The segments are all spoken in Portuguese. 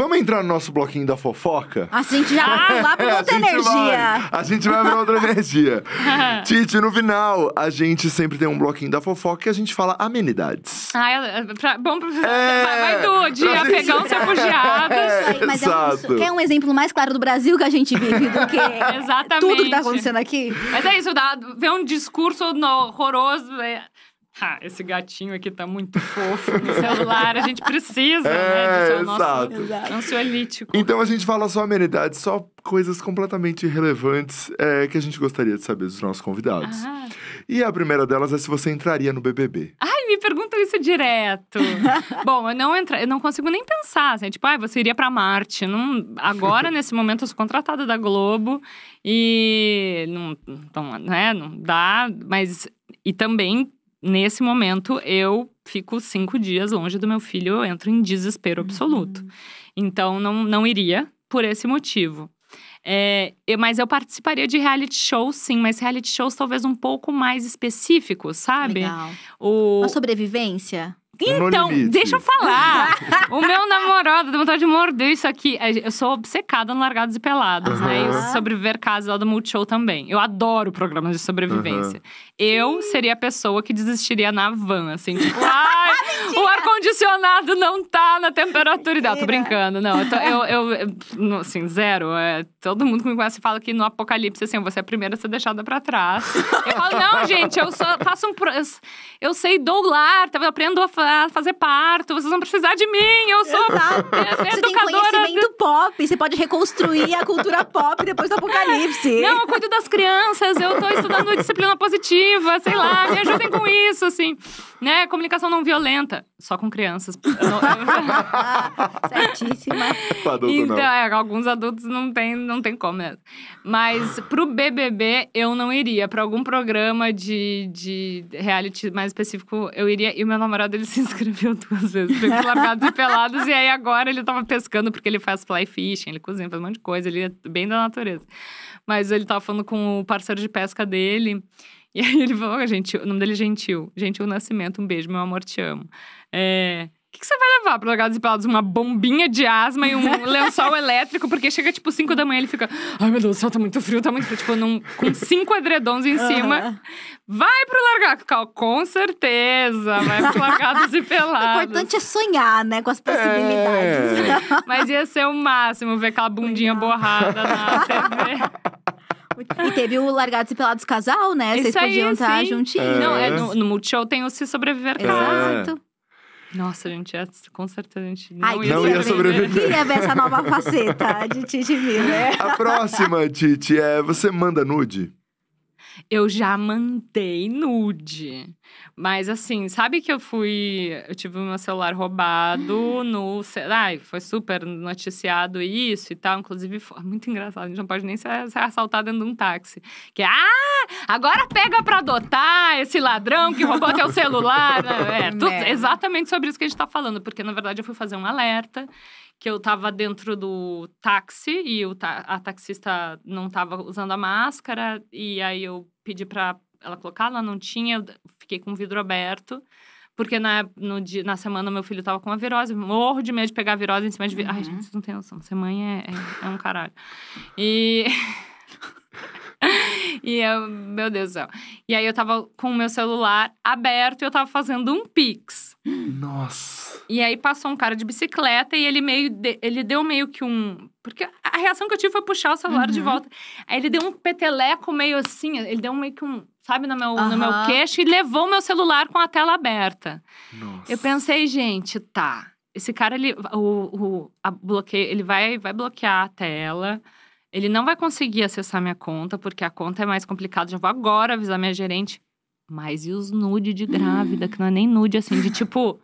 Vamos entrar no nosso bloquinho da fofoca? A gente já vai pra é, outra a energia. Vai, a gente vai pra outra energia. Titi, no final, a gente sempre tem um bloquinho da fofoca e a gente fala amenidades. Ah, pra, bom pra, é, vai do dia pegar uns refugiados. É, mas é um, quer um exemplo mais claro do Brasil que a gente vive do que Exatamente. tudo que tá acontecendo aqui? Mas é isso, dá, ver um discurso horroroso. É, Ah, esse gatinho aqui tá muito fofo no celular, a gente precisa, né? é, né? Exato. Nosso ansiolítico. Então a gente fala só amenidades, só coisas completamente irrelevantes é, que a gente gostaria de saber dos nossos convidados. Ah. E a primeira delas é se você entraria no BBB. Ai, me perguntam isso direto. Bom, eu não entra, eu não consigo nem pensar, assim, tipo, ah, você iria para Marte. Não, agora nesse momento eu sou contratada da Globo e não, então, né, não dá, mas e também nesse momento eu fico cinco dias longe do meu filho, eu entro em desespero absoluto. Uhum. Então não, não iria por esse motivo. É, eu, mas eu participaria de reality shows, sim, mas reality shows talvez um pouco mais específicos, sabe? Legal. O... sobrevivência? Então, deixa eu falar. o meu namorado, deu vontade de morder isso aqui. É, eu sou obcecada no Largados e Pelados, né? E o Sobreviver Casa lá do Multishow também. Eu adoro programas de sobrevivência. Eu seria a pessoa que desistiria na van, assim. Tipo, ai, o ar-condicionado não tá na temperatura ideal. Tô brincando, não. Eu, tô, eu, eu, assim, zero. É, todo mundo que me conhece fala que no apocalipse, assim, você é a primeira a ser deixada pra trás. Eu falo, não, gente, eu só faço um. Eu, eu sei doular, eu aprendo a fazer parto, vocês vão precisar de mim, eu sou é, é, você educadora. Você tem conhecimento pop, você pode reconstruir a cultura pop depois do apocalipse. Não, eu cuido das crianças, eu tô estudando disciplina positiva, sei lá, me ajudem com isso, assim. Né, comunicação não violenta. Tá, só com crianças. certíssima. então, é, alguns adultos não tem, não tem como, né? Mas pro BBB eu não iria. Pra algum programa de, de reality mais específico, eu iria. E o meu namorado, ele se inscreveu duas vezes. Foi largados e pelados. E aí agora ele tava pescando, porque ele faz fly fishing, ele cozinha, faz um monte de coisa. Ele é bem da natureza. Mas ele tava falando com o parceiro de pesca dele. E aí ele falou, Gentil, o nome dele é Gentil. Gentil Nascimento, um beijo, meu amor, te amo. É, o que, que, você vai levar pro Largados e Pelados? Uma bombinha de asma e um lençol elétrico? Porque chega, tipo, 5 da manhã ele fica... Ai, meu Deus do céu, tá muito frio, tá muito frio. Tipo, num, com cinco edredons em cima. Uhum. Vai pro Largados. Com certeza, vai pro Largados e Pelados. O importante é sonhar, né? Com as possibilidades. É. Mas ia ser o máximo ver aquela bundinha borrada na TV. E teve o Largados e Pelados Casal, né? Vocês aí, podiam estar juntinhos. É. Não, é, no, é. no Multishow tem o Se Sobreviver Casal. Exato. Nossa, gente, ia, é, com certeza a gente não, Ai, ia, não ia sobreviver. Queria ver essa nova faceta de Titi Miller. É. A próxima, Titi, é você manda nude? Eu já mandei nude. Mas assim, sabe que eu fui. Eu tive meu celular roubado hum. no. Ai, foi super noticiado isso e tal. Inclusive, foi muito engraçado. A gente não pode nem ser, ser assaltado dentro de um táxi. Que é, ah, agora pega pra adotar esse ladrão que roubou teu celular. Né, é, tudo, né. exatamente sobre isso que a gente tá falando. Porque, na verdade, eu fui fazer um alerta que eu tava dentro do táxi e o ta a taxista não tava usando a máscara. E aí eu pedi pra ela colocar, ela não tinha, eu fiquei com o vidro aberto. Porque na, no dia, na semana meu filho tava com uma virose, morro de medo de pegar virose em cima de. Uhum. Ai, gente, vocês não tem noção. Ser mãe é, é, é um caralho. E. e eu, meu Deus do céu. E aí eu tava com o meu celular aberto e eu tava fazendo um pix. Nossa. E aí passou um cara de bicicleta e ele meio. De, ele deu meio que um. Porque a reação que eu tive foi puxar o celular uhum. de volta. Aí ele deu um peteleco meio assim, ele deu meio que um sabe, no meu, no meu queixo e levou meu celular com a tela aberta. Nossa. Eu pensei, gente, tá. Esse cara, ele, o, o, bloqueio, ele vai, vai bloquear a tela. Ele não vai conseguir acessar minha conta, porque a conta é mais complicada. Já vou agora avisar minha gerente. Mas e os nude de grávida, hum. que não é nem nude, assim, de tipo.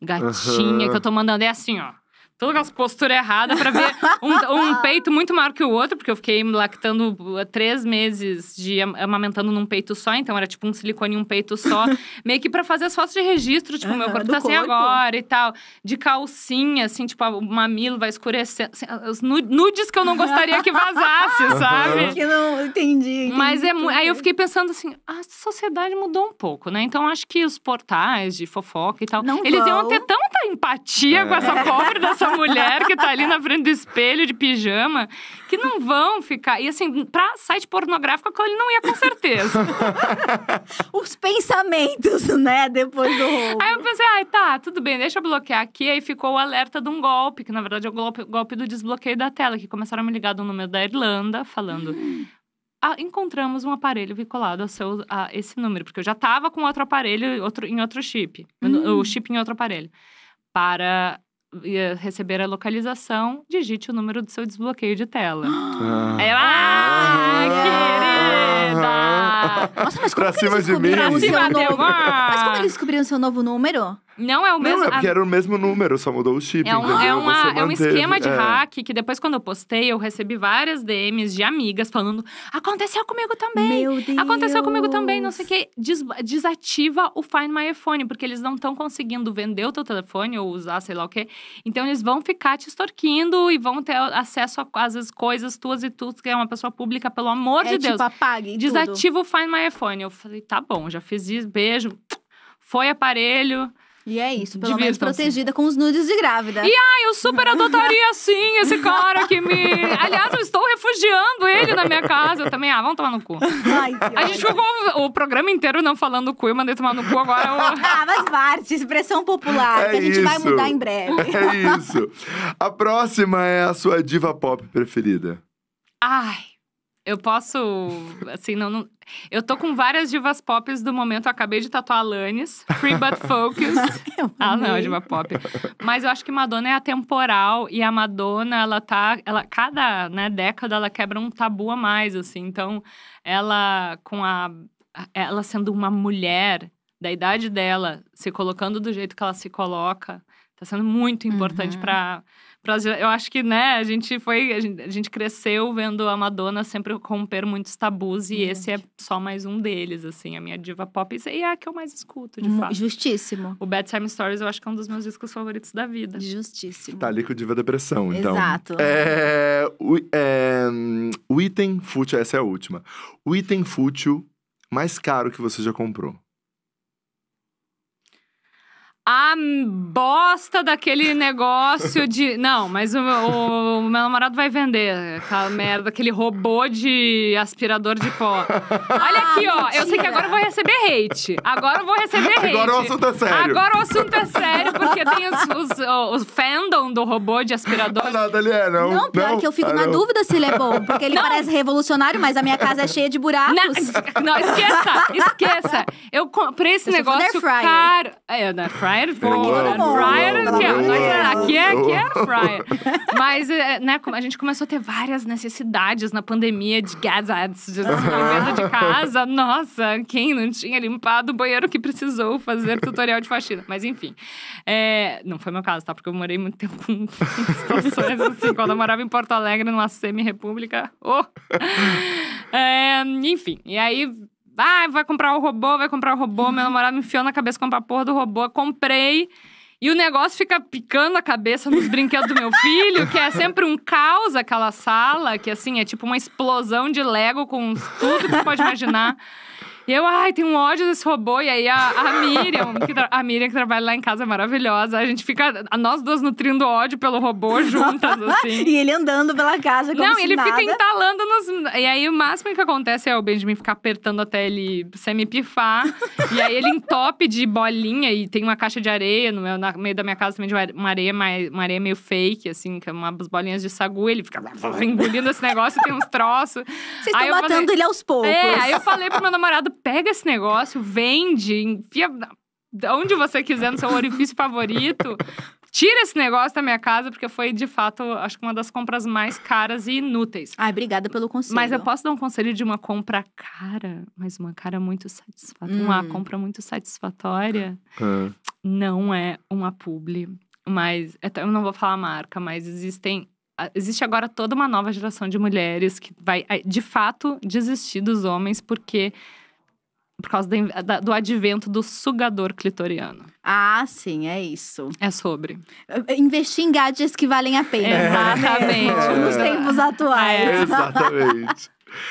Gatinha uhum. que eu tô mandando. É assim, ó todas aquelas posturas erradas pra ver um, um, peito muito maior que o outro, porque eu fiquei lactando três meses de amamentando num peito só, então era tipo um silicone em um peito só, meio que pra fazer as fotos de registro, tipo, ah, meu corpo tá assim agora e tal, de calcinha, assim, tipo, o mamilo vai escurecendo, assim, os nudes que eu não gostaria que vazasse, sabe? Que não entendi. entendi Mas é, aí eu fiquei pensando assim, a sociedade mudou um pouco, né? Então acho que os portais de fofoca e tal, não eles vão. iam ter tanta empatia é. com essa pobre é. dessa essa mulher que tá ali na frente do espelho de pijama, que não vão ficar. E assim, pra site pornográfico, ele não ia com certeza. Os pensamentos, né? Depois do roubo. Aí eu pensei, ai, ah, tá, tudo bem, deixa eu bloquear aqui. Aí ficou o alerta de um golpe, que na verdade é o golpe, golpe do desbloqueio da tela, que começaram a me ligar do número da Irlanda, falando. Ah, encontramos um aparelho vinculado a, seu, a esse número, porque eu já estava com outro aparelho outro, em outro chip, hum. o chip em outro aparelho, para receber a localização, digite o número do seu desbloqueio de tela. Ah. Aí eu, ah, ah querida! nossa, mas como pra cima de mim. Pra cima teu Mas como eles descobriram seu novo número? Não é o mesmo. Não, é porque era o mesmo número, só mudou o chip. É um, é uma, é um esquema de é. hack que depois, quando eu postei, eu recebi várias DMs de amigas falando: aconteceu comigo também. Meu Deus. Aconteceu comigo também, não sei o quê. Des desativa o Find My iPhone, porque eles não estão conseguindo vender o teu telefone ou usar, sei lá o quê. Então eles vão ficar te extorquindo e vão ter acesso às coisas tuas e tudo que é uma pessoa pública, pelo amor é, de tipo Deus. Tipo, apague. Desativa tudo. o Find My iPhone. Eu falei, tá bom, já fiz isso, beijo. Foi aparelho. E é isso, pelo menos protegida com os nudes de grávida. E ai eu super adotaria sim esse cara que me. Aliás, eu estou refugiando ele na minha casa eu também. Ah, vamos tomar no cu. Ai, a gente ficou o programa inteiro não falando cu e mandei tomar no cu agora. Eu... ah, mas parte, expressão popular, é que a gente isso. vai mudar em breve. É isso. A próxima é a sua diva pop preferida. Ai. Eu posso, assim, não, não, Eu tô com várias divas pop do momento. Eu acabei de tatuar Alanis, Free But Focus. ah, não, é diva pop. Mas eu acho que Madonna é atemporal. E a Madonna, ela tá... Ela, cada né, década, ela quebra um tabu a mais, assim. Então, ela com a... Ela sendo uma mulher da idade dela, se colocando do jeito que ela se coloca, tá sendo muito importante uhum. para eu acho que, né, a gente foi, a gente, cresceu vendo a Madonna sempre romper muitos tabus e esse é só mais um deles, assim, a minha diva pop e é a que eu mais escuto, de fato. Justíssimo. O Bad Time Stories eu acho que é um dos meus discos favoritos da vida. Justíssimo. Tá ali com o Diva Depressão, então. Exato. É, o, é, o item fútil, essa é a última. O item fútil mais caro que você já comprou a bosta daquele negócio de. Não, mas o, o, o, meu namorado vai vender aquela merda, aquele robô de aspirador de pó. Olha aqui, ó. Eu sei que agora eu vou receber hate. Agora eu vou receber hate. Agora o assunto é sério. Agora o assunto é sério, porque tem os, os, os, fandom do robô de aspirador. Ah, nada, ali é, não. Não, pior não, que eu fico na ah, dúvida se ele é bom. Porque ele não. parece revolucionário, mas a minha casa é cheia de buracos. Não, não esqueça, esqueça. Eu comprei esse eu negócio caro. É, na Fry fryer, fryer, aqui, é, é aqui é fryer. Mas, é, né, a gente começou a ter várias necessidades na pandemia de gadgets, de desenvolvimento de casa. Nossa, quem não tinha limpado o banheiro que precisou fazer tutorial de faxina. Mas, enfim, é, não foi meu caso, tá? Porque eu morei muito tempo com situações assim. Quando eu morava em Porto Alegre, numa semi-república, oh. é, enfim, e aí ah, vai comprar o robô, vai comprar o robô. Meu uhum. namorado me enfiou na cabeça comprar a porra do robô. Comprei. E o negócio fica picando a cabeça nos brinquedos do meu filho, que é sempre um caos aquela sala, que assim, é tipo uma explosão de Lego com tudo que você pode imaginar. E eu, ai, tem um ódio desse robô. E aí a, a Miriam, que a Miriam que trabalha lá em casa é maravilhosa. A gente fica, a nós duas nutrindo ódio pelo robô juntas, assim. e ele andando pela casa como Não, ele nada. fica entalando nos. E aí o máximo que acontece é o Benjamin ficar apertando até ele semi-pifar. e aí ele entope de bolinha e tem uma caixa de areia no meu, meio da minha casa também, de uma areia, uma areia meio fake, assim, que é umas bolinhas de sagu. Ele fica engolindo esse negócio e tem uns troços. Vocês estão matando falei... ele aos é, poucos. É, aí eu falei pro meu namorado, pega esse negócio, vende, enfia onde você quiser no seu orifício favorito. Tira esse negócio da minha casa, porque foi, de fato, acho que uma das compras mais caras e inúteis. Ai, obrigada pelo conselho. Mas eu posso dar um conselho de uma compra cara, mas uma cara muito satisfatória. Hum. Uma compra muito satisfatória. Hum. Não é uma publi. Mas, é eu não vou falar a marca, mas existem existe agora toda uma nova geração de mulheres que vai, de fato, desistir dos homens porque por causa da, do advento do sugador clitoriano. Ah, sim, é isso. É sobre. É, investir em gadgets que valem a pena. É, exatamente. É. Nos tempos é. atuais. É, exatamente.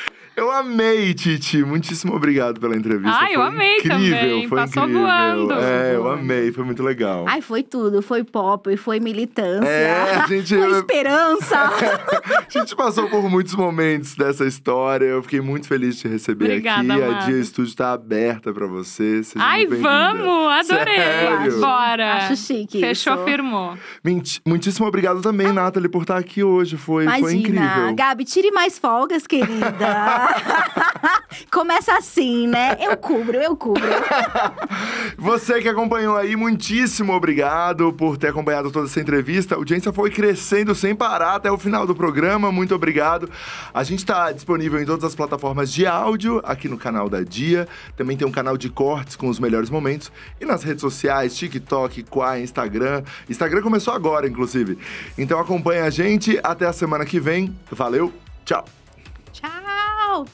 Eu amei, Titi. Muitíssimo obrigado pela entrevista. Ai, ah, foi eu amei incrível, também. Foi Passou incrível. voando. É, eu amei. Foi muito legal. Ai, foi tudo. Foi pop, foi militância. É, gente... foi esperança. a gente passou por muitos momentos dessa história. Eu fiquei muito feliz de te receber Obrigada, aqui. Amada. A Dia Estúdio está aberta para você. Seja Ai, vamos! Adorei! Sério. Bora! Acho chique Fechou, firmou. Mint... Muitíssimo obrigado também, ah. Nathalie, por estar aqui hoje. Foi, Imagina. foi incrível. Gabi, tire mais folgas, querida. Começa assim, né? Eu cubro, eu cubro. Você que acompanhou aí, muitíssimo obrigado por ter acompanhado toda essa entrevista. A audiência foi crescendo sem parar até o final do programa. Muito obrigado. A gente está disponível em todas as plataformas de áudio, aqui no canal da Dia. Também tem um canal de cortes com os melhores momentos. E nas redes sociais, TikTok, Quai, Instagram. Instagram começou agora, inclusive. Então acompanha a gente. Até a semana que vem. Valeu, tchau. Tchau. out